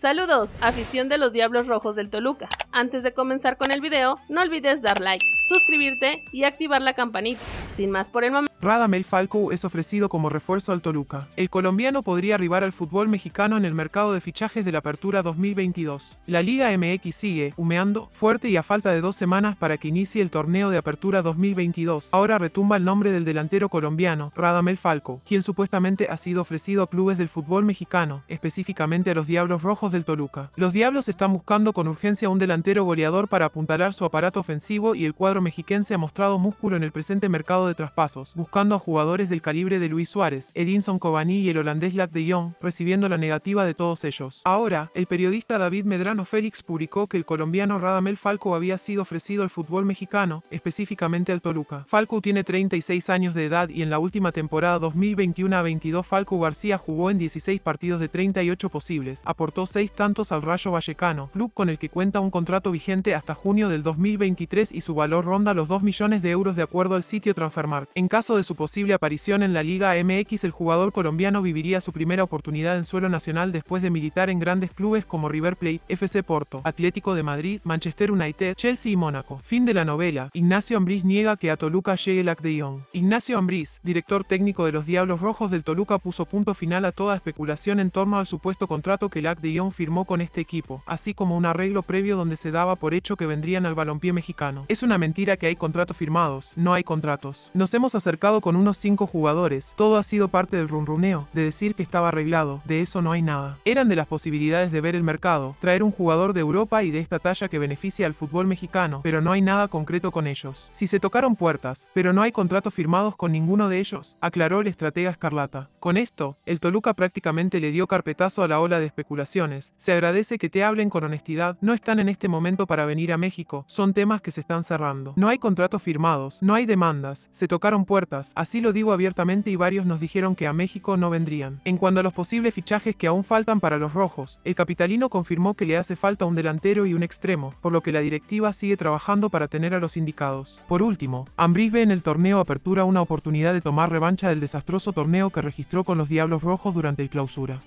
Saludos, afición de los Diablos Rojos del Toluca. Antes de comenzar con el video, no olvides dar like, suscribirte y activar la campanita más por el Radamel Falco es ofrecido como refuerzo al Toluca. El colombiano podría arribar al fútbol mexicano en el mercado de fichajes de la apertura 2022. La Liga MX sigue, humeando, fuerte y a falta de dos semanas para que inicie el torneo de apertura 2022. Ahora retumba el nombre del delantero colombiano, Radamel Falco, quien supuestamente ha sido ofrecido a clubes del fútbol mexicano, específicamente a los Diablos Rojos del Toluca. Los Diablos están buscando con urgencia un delantero goleador para apuntalar su aparato ofensivo y el cuadro mexiquense ha mostrado músculo en el presente mercado de traspasos, buscando a jugadores del calibre de Luis Suárez, Edinson Cobaní y el holandés Lac de Jong, recibiendo la negativa de todos ellos. Ahora, el periodista David Medrano Félix publicó que el colombiano Radamel Falco había sido ofrecido al fútbol mexicano, específicamente al Toluca. Falco tiene 36 años de edad y en la última temporada 2021 a 22 Falco García jugó en 16 partidos de 38 posibles, aportó 6 tantos al Rayo Vallecano, club con el que cuenta un contrato vigente hasta junio del 2023 y su valor ronda los 2 millones de euros de acuerdo al sitio transfer en caso de su posible aparición en la Liga MX, el jugador colombiano viviría su primera oportunidad en suelo nacional después de militar en grandes clubes como River Plate, FC Porto, Atlético de Madrid, Manchester United, Chelsea y Mónaco. Fin de la novela. Ignacio Ambriz niega que a Toluca llegue el Young. Ignacio Ambriz, director técnico de los Diablos Rojos del Toluca, puso punto final a toda especulación en torno al supuesto contrato que el Young firmó con este equipo, así como un arreglo previo donde se daba por hecho que vendrían al balompié mexicano. Es una mentira que hay contratos firmados, no hay contratos. Nos hemos acercado con unos 5 jugadores, todo ha sido parte del runruneo, de decir que estaba arreglado, de eso no hay nada. Eran de las posibilidades de ver el mercado, traer un jugador de Europa y de esta talla que beneficia al fútbol mexicano, pero no hay nada concreto con ellos. Si se tocaron puertas, pero no hay contratos firmados con ninguno de ellos, aclaró el estratega Escarlata. Con esto, el Toluca prácticamente le dio carpetazo a la ola de especulaciones. Se agradece que te hablen con honestidad, no están en este momento para venir a México, son temas que se están cerrando. No hay contratos firmados, no hay demandas, se tocaron puertas, así lo digo abiertamente y varios nos dijeron que a México no vendrían. En cuanto a los posibles fichajes que aún faltan para los rojos, el capitalino confirmó que le hace falta un delantero y un extremo, por lo que la directiva sigue trabajando para tener a los indicados. Por último, Ambriz ve en el torneo Apertura una oportunidad de tomar revancha del desastroso torneo que registró con los Diablos Rojos durante el clausura.